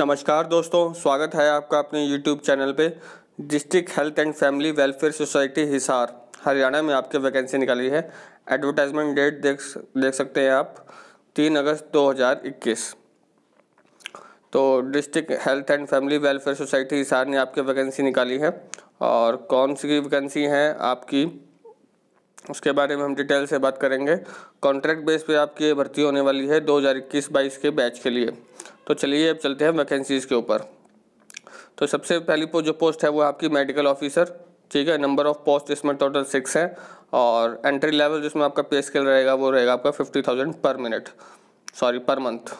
नमस्कार दोस्तों स्वागत है आपका अपने यूट्यूब चैनल पे district health and family welfare society Hisar Haryana में आपके वैकेंसी निकाली है एडवर्टाइजमेंट डेट देख देख सकते हैं आप तीन अगस्त 2021 तो district health and family welfare society Hisar ने आपकी वैकेंसी निकाली है और कौन सी वैकेंसी है आपकी उसके बारे में हम डिटेल से बात करेंगे कॉन्ट्रैक्ट बेस पे आपकी ये भर्ती होने वाली है 2021-22 के बैच के लिए तो चलिए अब चलते हैं वैकेंसीज़ के ऊपर तो सबसे पहली जो पोस्ट है वो आपकी मेडिकल ऑफिसर ठीक है नंबर ऑफ पोस्ट इसमें टोटल सिक्स है और एंट्री लेवल जिसमें आपका पे स्केल रहेगा वो रहेगा आपका fifty thousand per minute sorry per month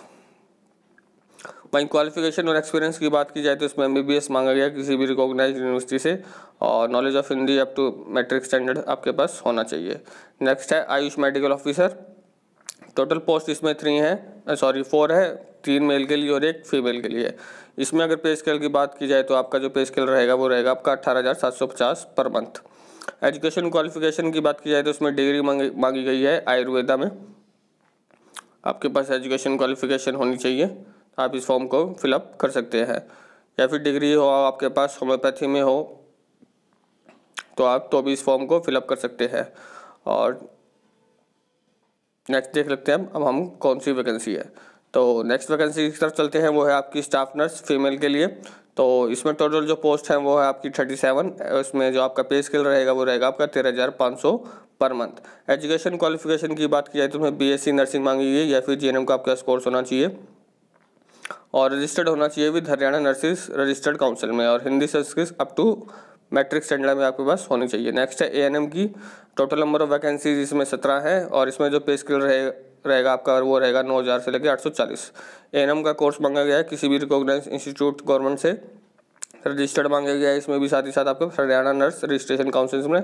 वहीं क्वालिफिकेशन और एक्सपीरियंस की बात की जाए तो इसमें एम मांगा गया किसी भी रिकॉग्नाइज यूनिवर्सिटी से और knowledge of Hindi up to matric standard आपके पास होना चाहिए नेक्स्ट है AYUSH medical officer total post इसमें थ्री हैं सॉरी फोर है तीन मेल के लिए और एक फीमेल के लिए इसमें अगर पे स्केल की बात की जाए तो आपका जो पे स्केल रहेगा वो रहेगा आपका अट्ठारह हज़ार सात सौ पचास पर मंथ एजुकेशन क्वालिफिकेशन की बात की जाए तो उसमें डिग्री मांगी मांगी गई है आयुर्वेदा में आपके पास एजुकेशन क्वालिफिकेशन होनी चाहिए आप इस फॉर्म को फिलअप कर सकते हैं या फिर डिग्री हो आपके पास होम्योपैथी में हो तो आप तो भी इस फॉर्म को फिलअप कर सकते हैं और नेक्स्ट देख लेते हैं अब हम कौन सी वैकेंसी है तो नेक्स्ट वैकेंसी की तरफ चलते हैं वो है आपकी स्टाफ नर्स फीमेल के लिए तो इसमें टोटल जो पोस्ट है वो है आपकी थर्टी सेवन उसमें जो आपका पे स्केल रहेगा वो रहेगा आपका तेरह हज़ार पाँच सौ पर मंथ एजुकेशन क्वालिफिकेशन की बात की जाए तो उसमें सी नर्सिंग मांगी गई या फिर एम का आपका स्कोर्स होना चाहिए और रजिस्टर्ड होना चाहिए भी हरियाणा नर्सिस रजिस्टर्ड काउंसिल में और Hindi Sanskrit up to matric standard में आपके पास होनी चाहिए नेक्स्ट है ए की टोटल नंबर ऑफ वैकेंसीज इसमें सत्रह है और इसमें जो पे स्किल रहेगा रहेगा आपका वो रहेगा नौ हज़ार से लेकर आठ सौ चालीस एन का कोर्स मांगा गया है किसी भी रिकॉग्नाइज इंस्टीट्यूट गवर्नमेंट से रजिस्टर्ड मांगा गया है इसमें भी साथ ही साथ आपको हरियाणा नर्स रजिस्ट्रेशन काउंसिल्स में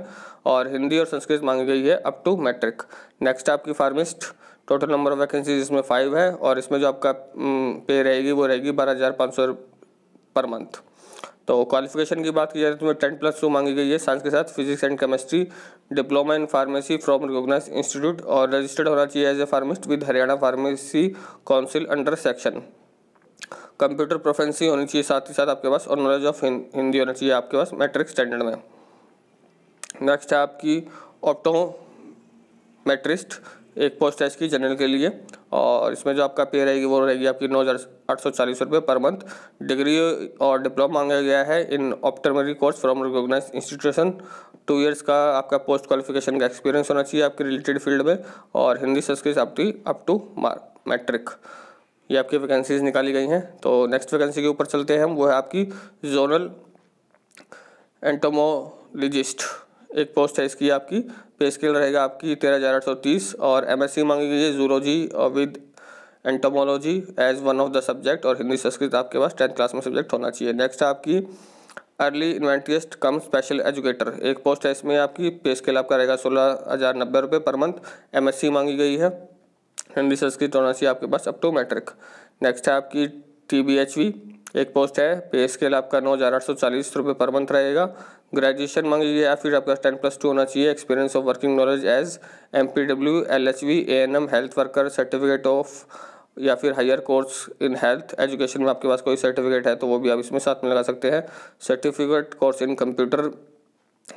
और हिंदी और संस्कृत मांगी गई है अप टू मैट्रिक नेक्स्ट आपकी pharmacist total number of vacancies इसमें फाइव है और इसमें जो आपका पे रहेगी वो रहेगी बारह हज़ार पाँच सौ पर मंथ तो क्वालिफिकेशन की बात की जाए तो मैं टेन प्लस टू मांगी गई है साइंस के साथ physics and chemistry diploma in pharmacy from recognise institute और रजिस्टर्ड होना चाहिए as a pharmacist with Haryana pharmacy council under section computer proficiency होनी चाहिए साथ ही साथ आपके पास और नॉलेज ऑफ हिंदी होना चाहिए आपके पास मैट्रिक स्टैंडर्ड में नेक्स्ट है आपकी ऑप्टो मेट्रिस्ट एक पोस्ट एच की जनरल के लिए और इसमें जो आपका पे रहेगी वो रहेगी आपकी नौ हज़ार आठ सौ चालीस रुपये पर मंथ डिग्री और डिप्लोमा मांगा गया है in optometry course from recognise institution two years का आपका पोस्ट क्वालिफिकेशन का एक्सपीरियंस होना चाहिए आपके रिलेटेड फील्ड में और हिंदी संस्कृत आपकी अप टू मैट्रिक ये आपकी वैकेंसीज निकाली गई हैं तो नेक्स्ट वैकेंसी के ऊपर चलते हैं हम वो है आपकी जोनल एंटोमोलॉजिस्ट एक पोस्ट है इसकी आपकी पे स्केल रहेगा आपकी तेरह हज़ार आठ सौ तीस और एम एस सी मांगी गई है जूलॉजी और with entomology as one of the subject और हिंदी संस्कृत आपके पास टेंथ क्लास में सब्जेक्ट होना चाहिए नेक्स्ट है आपकी early interventionist cum special educator एक पोस्ट है इसमें आपकी पे स्केल आपका रहेगा सोलह हज़ार नब्बे रुपये पर मंथ एम एस सी मांगी गई है हिंदी संस्कृत होना चाहिए आपके पास अप टू मैट्रिक नेक्स्ट है आपकी टी बी एच वी एक पोस्ट है पे स्केल आपका नौ हज़ार आठ सौ चालीस रुपये पर मंथ रहेगा ग्रेजुएशन मांगी या फिर आपका टेन प्लस टू होना चाहिए experience of working knowledge as M P W L H V A N M health worker certificate of या फिर higher course in health education में आपके पास कोई सर्टिफिकेट है तो वो भी आप इसमें साथ में लगा सकते हैं सर्टिफिकेट कोर्स इन कंप्यूटर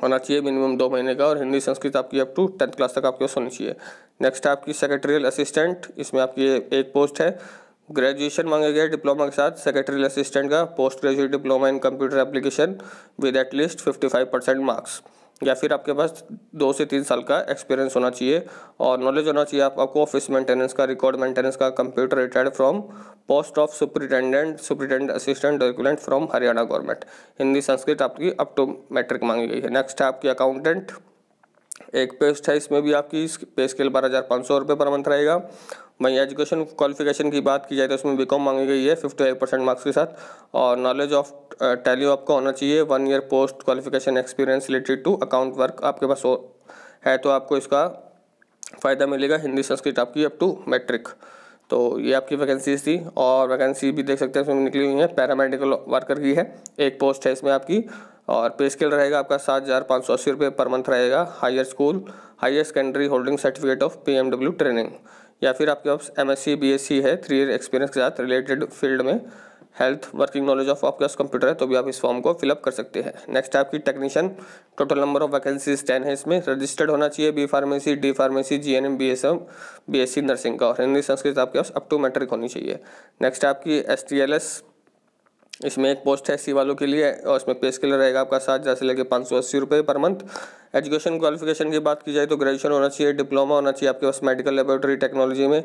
होना चाहिए मिनिमम दो महीने का और हिंदी संस्कृत आपकी अप टू टेंथ क्लास तक आपके पास होनी चाहिए नेक्स्ट आपकी सेक्रेटरियल असिस्टेंट इसमें आपकी एक पोस्ट है ग्रेजुएशन मांगा गया डिप्लोमा के साथ सेक्रेटरी असिस्टेंट का post graduate diploma in computer application with at least fifty five percent marks या फिर आपके पास दो से तीन साल का एक्सपीरियंस होना चाहिए और नॉलेज होना चाहिए आप, आपको ऑफिस मेंटेनेंस का रिकॉर्ड मेंटेनेंस का computer retired from post of superintendent superintendent assistant document from Haryana government Hindi Sanskrit आपकी अप टू मैट्रिक मांगी गई है नेक्स्ट है आपकी अकाउंटेंट एक पेस्ट है इसमें भी आपकी पे स्केल बारह हज़ार पाँच सौ रुपये पर मंथ रहेगा वहीं एजुकेशन क्वालिफिकेशन की बात की जाए तो उसमें बी कॉम मांगी गई है फिफ्टी फाइव परसेंट मार्क्स के साथ और नॉलेज ऑफ टैली आपका होना चाहिए one year post qualification experience related to account work आपके पास हो है तो आपको इसका फ़ायदा मिलेगा हिंदी संस्कृत आपकी अप टू मैट्रिक तो ये आपकी वैकेंसीज थी और वैकेंसी भी देख सकते हैं इसमें निकली हुई है पैरामेडिकल वर्कर की है एक पोस्ट है इसमें आपकी और पे स्केल रहेगा आपका सात हज़ार पाँच सौ अस्सी रुपये पर मंथ रहेगा higher school higher secondary holding certificate of P M W training या फिर आपके पास एम एस सी है थ्री ईयर एक्सपीरियंस के साथ रिलेटेड फील्ड में हेल्थ वर्किंग नॉलेज ऑफ आपके पास कंप्यूटर है तो भी आप इस फॉर्म को फिलअप कर सकते हैं नेक्स्ट आपकी technician total number of vacancies ten है इसमें रजिस्टर्ड होना चाहिए B pharmacy D pharmacy G N M B S M B S C nursing का और हिंदी संस्कृत आपके पास अप टू मैट्रिक होनी चाहिए नेक्स्ट आपकी एस टी एल एस इसमें एक पोस्ट है एस वालों के लिए और इसमें पे स्केल रहेगा आपका सात हज़ार से लेकर पाँच सौ अस्सी रुपये पर मंथ एजुकेशन क्वालिफिकेशन की बात की जाए तो ग्रेजुएशन होना चाहिए डिप्लोमा होना चाहिए आपके पास मेडिकल लेबोरेटरी टेक्नोलॉजी में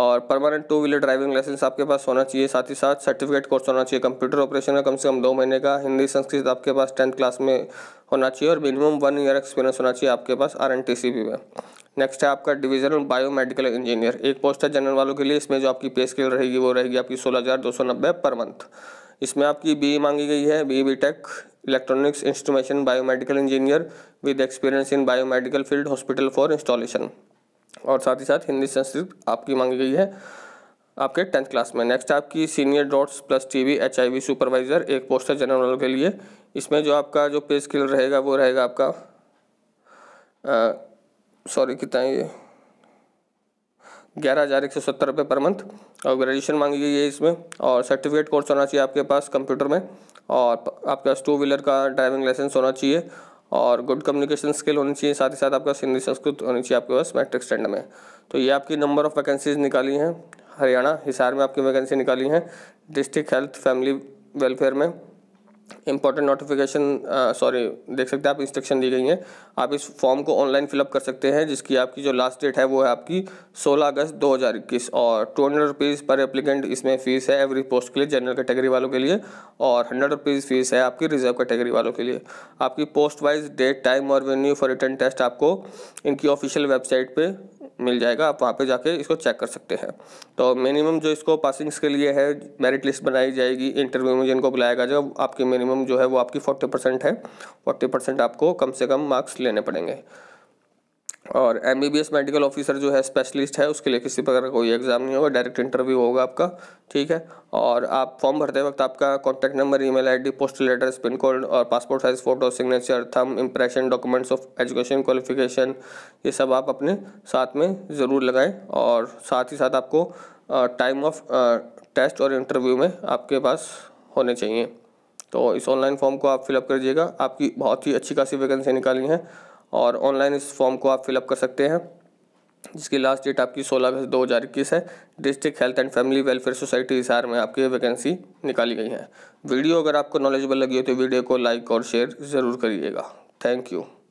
और permanent two wheeler driving licence आपके पास होना चाहिए साथ ही साथ सर्टिफिकेट कोर्स होना चाहिए कंप्यूटर ऑपरेशन का कम से कम दो महीने का हिंदी संस्कृत आपके पास टेंथ क्लास में होना चाहिए और मिनिमम वन ईयर एक्सपीरियंस होना चाहिए आपके पास आर एन टी सी में नेक्स्ट है आपका डिवीजनल बायोमेडिकल इंजीनियर एक पोस्ट है जनरल वालों के लिए इसमें जो आपकी पे स्केल रहेगी वो रहेगी आपकी सोलह हज़ार दो सौ नब्बे पर मंथ इसमें आपकी बी e मांगी गई है B B tech electronics instrumentation biomedical engineer with experience in biomedical field hospital for installation और साथ ही साथ हिंदी संस्कृत आपकी मांगी गई है आपके टेंथ क्लास में नेक्स्ट आपकी senior DOTS plus T V H I V supervisor एक पोस्टर जनरल के लिए इसमें जो आपका जो पे स्किल रहेगा वो रहेगा आपका सॉरी कितना ये ग्यारह हज़ार एक सौ सत्तर रुपये पर मंथ और ग्रेजुएशन मांगी गई है इसमें और सर्टिफिकेट कोर्स होना चाहिए आपके पास कंप्यूटर में और आपके पास टू व्हीलर का ड्राइविंग लाइसेंस होना चाहिए और गुड कम्युनिकेशन स्किल होनी चाहिए साथ ही साथ आपका हिंदी संस्कृत होनी चाहिए आपके पास मैट्रिक स्टैंड में तो ये आपकी नंबर ऑफ़ वैकेंसीज निकाली हैं हरियाणा हिसार में आपकी वैकेंसी निकाली हैं डिस्ट्रिक्ट हेल्थ फैमिली वेलफेयर में इंपॉर्टेंट नोटिफिकेशन सॉरी देख सकते हैं आप इंस्ट्रक्शन दी गई हैं आप इस फॉर्म को ऑनलाइन फिलअप कर सकते हैं जिसकी आपकी जो लास्ट डेट है वो है आपकी 16 अगस्त 2021 और two hundred rupees per applicant इसमें फ़ीस है एवरी पोस्ट के लिए जनरल कैटेगरी वालों के लिए और हंड्रेड रुपीज़ फ़ीस है आपकी रिजर्व कैटेगरी वालों के लिए आपकी पोस्ट वाइज डेट टाइम और वेन्यू फॉर रिटर्न टेस्ट आपको इनकी ऑफिशियल वेबसाइट पर मिल जाएगा आप वहाँ पे जाके इसको चेक कर सकते हैं तो मिनिमम जो इसको पासिंग्स के लिए है मेरिट लिस्ट बनाई जाएगी इंटरव्यू में जिनको बुलाएगा जब आपकी मिनिमम जो है वो आपकी फोर्टी परसेंट है फोर्टी परसेंट आपको कम से कम मार्क्स लेने पड़ेंगे और एम मेडिकल ऑफिसर जो है स्पेशलिस्ट है उसके लिए किसी प्रकार का कोई एग्ज़ाम नहीं होगा डायरेक्ट इंटरव्यू होगा आपका ठीक है और आप फॉर्म भरते वक्त आपका contact number email ID postal address pin code और passport size photo signature thumb impression documents of education qualification ये सब आप अपने साथ में ज़रूर लगाएँ और साथ ही साथ आपको टाइम ऑफ टेस्ट और इंटरव्यू में आपके पास होने चाहिए तो इस ऑनलाइन फॉर्म को आप फिलअप कर दीजिएगा आपकी बहुत ही अच्छी खासी वैकेंसी निकाली हैं और ऑनलाइन इस फॉर्म को आप फिलअप कर सकते हैं जिसकी लास्ट डेट आपकी सोलह अगस्त दो हज़ार इक्कीस है district health and family welfare society Hisar में आपकी वैकेंसी निकाली गई है वीडियो अगर आपको नॉलेजेबल लगी हो तो वीडियो को लाइक और शेयर ज़रूर करिएगा थैंक यू